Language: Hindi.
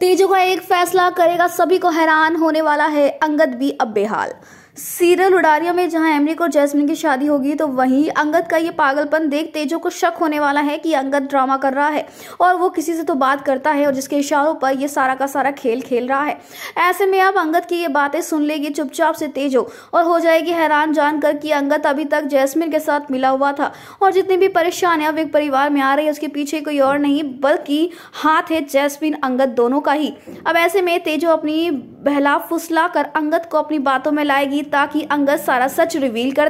तेजू का एक फैसला करेगा सभी को हैरान होने वाला है अंगद भी अब बेहाल सीरियल उडारिया में जहां एमरिक और जैस्मिन की शादी होगी तो वहीं अंगद का ये पागलपन देख तेजो को शक होने वाला है कि अंगद ड्रामा कर रहा है और वो किसी से तो बात करता है और जिसके इशारों पर ये सारा का सारा खेल खेल रहा है ऐसे में अब अंगद की ये बातें सुन लेगी चुपचाप से तेजो और हो जाएगी हैरान जानकर कि अंगद अभी तक जैसमिन के साथ मिला हुआ था और जितनी भी परेशानियां एक परिवार में आ रही है उसके पीछे कोई और नहीं बल्कि हाथ है जैसमिन अंगद दोनों का ही अब ऐसे में तेजो अपनी बहला फुसला कर अंगद को अपनी बातों में लाएगी ताकि अंगद सारा सच रिवील कर